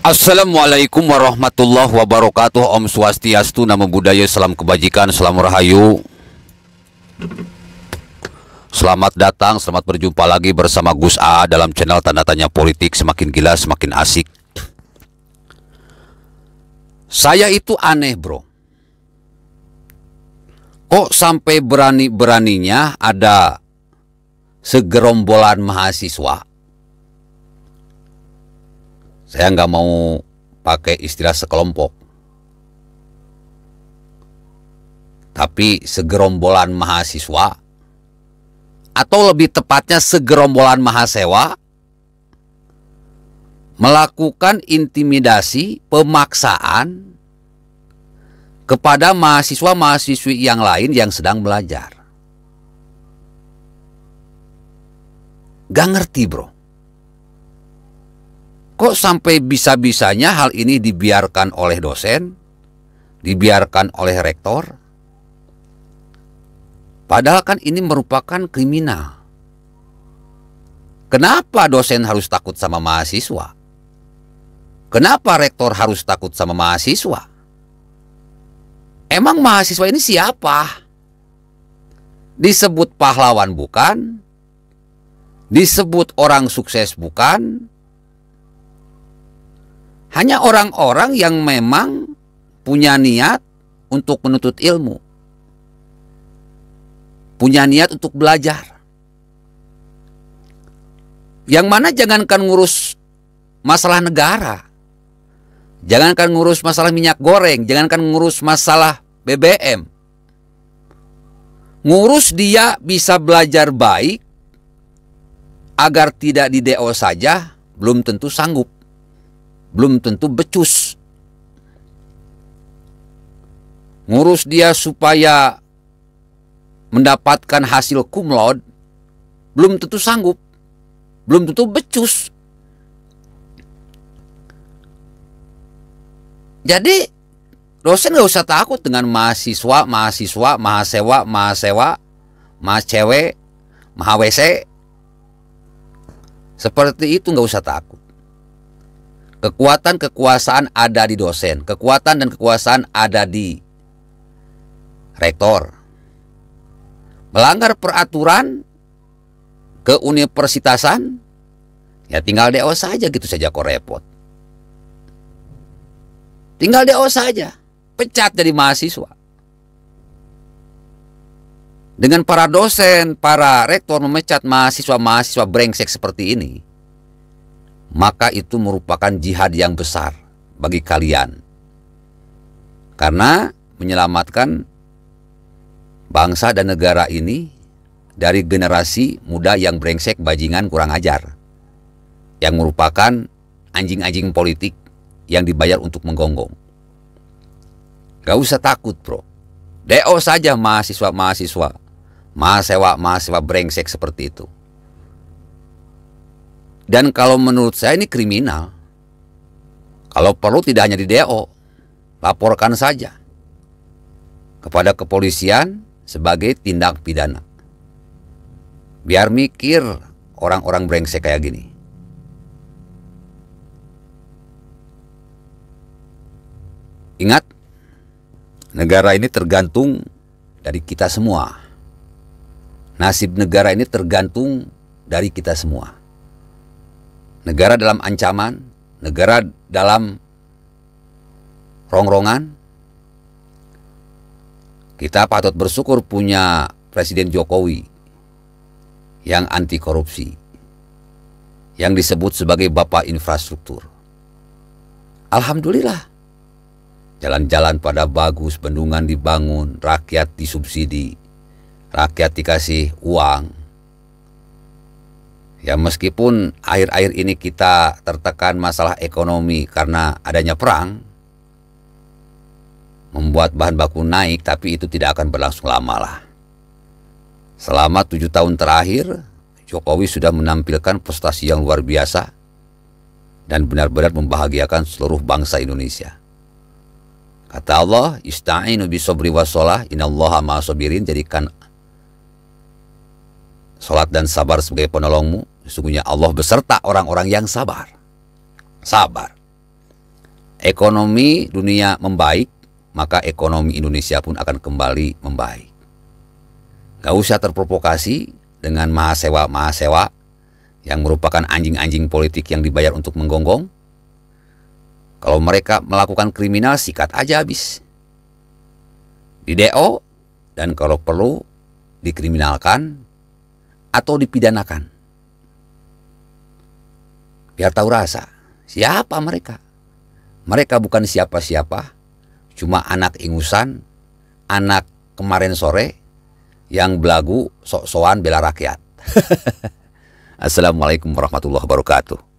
Assalamualaikum warahmatullahi wabarakatuh Om Swastiastu Namo Buddhaya Salam Kebajikan Salam Rahayu Selamat datang, selamat berjumpa lagi bersama Gus A dalam channel Tanda Tanya Politik Semakin gila, semakin asik Saya itu aneh bro Kok sampai berani-beraninya ada segerombolan mahasiswa saya nggak mau pakai istilah sekelompok. Tapi segerombolan mahasiswa atau lebih tepatnya segerombolan mahasiswa melakukan intimidasi, pemaksaan kepada mahasiswa-mahasiswi yang lain yang sedang belajar. Gak ngerti bro. Kok sampai bisa-bisanya hal ini dibiarkan oleh dosen, dibiarkan oleh rektor? Padahal kan ini merupakan kriminal. Kenapa dosen harus takut sama mahasiswa? Kenapa rektor harus takut sama mahasiswa? Emang mahasiswa ini siapa? Disebut pahlawan bukan? Disebut orang sukses bukan? Hanya orang-orang yang memang punya niat untuk menuntut ilmu. Punya niat untuk belajar. Yang mana jangankan ngurus masalah negara. Jangankan ngurus masalah minyak goreng, jangankan ngurus masalah BBM. Ngurus dia bisa belajar baik agar tidak di DO saja belum tentu sanggup belum tentu becus. Ngurus dia supaya mendapatkan hasil kumlot belum tentu sanggup, belum tentu becus. Jadi dosen gak usah takut dengan mahasiswa, mahasiswa, mahasewa, mahasewa, mahasewek, mahawese. Seperti itu gak usah takut. Kekuatan kekuasaan ada di dosen, kekuatan dan kekuasaan ada di rektor. Melanggar peraturan ke keuniversitasan, ya tinggal DO saja gitu saja kok repot. Tinggal DO saja, pecat dari mahasiswa. Dengan para dosen, para rektor memecat mahasiswa-mahasiswa brengsek seperti ini, maka itu merupakan jihad yang besar bagi kalian. Karena menyelamatkan bangsa dan negara ini dari generasi muda yang brengsek, bajingan, kurang ajar. Yang merupakan anjing-anjing politik yang dibayar untuk menggonggong. Gak usah takut bro. DO saja mahasiswa-mahasiswa. Mahasiswa-mahasiswa brengsek seperti itu. Dan kalau menurut saya ini kriminal. Kalau perlu tidak hanya di DO, laporkan saja kepada kepolisian sebagai tindak pidana. Biar mikir orang-orang brengsek kayak gini. Ingat, negara ini tergantung dari kita semua. Nasib negara ini tergantung dari kita semua negara dalam ancaman, negara dalam rongrongan. Kita patut bersyukur punya Presiden Jokowi yang anti korupsi, yang disebut sebagai Bapak Infrastruktur. Alhamdulillah, jalan-jalan pada bagus, bendungan dibangun, rakyat disubsidi, rakyat dikasih uang, Ya meskipun akhir-akhir ini kita tertekan masalah ekonomi karena adanya perang membuat bahan baku naik tapi itu tidak akan berlangsung lama lah. Selama tujuh tahun terakhir Jokowi sudah menampilkan prestasi yang luar biasa dan benar-benar membahagiakan seluruh bangsa Indonesia. Kata Allah, Ista'inu bisobri wa sholah, inallaha ma'asobirin, jadikan sholat dan sabar sebagai penolongmu. Sesungguhnya Allah beserta orang-orang yang sabar. Sabar. Ekonomi dunia membaik, maka ekonomi Indonesia pun akan kembali membaik. Gak usah terprovokasi dengan mahasewa-mahasewa yang merupakan anjing-anjing politik yang dibayar untuk menggonggong. Kalau mereka melakukan kriminal, sikat aja habis. Di DO, dan kalau perlu dikriminalkan atau dipidanakan biar tahu rasa. Siapa mereka? Mereka bukan siapa-siapa, cuma anak ingusan, anak kemarin sore yang belagu sok-sokan bela rakyat. Assalamualaikum warahmatullahi wabarakatuh.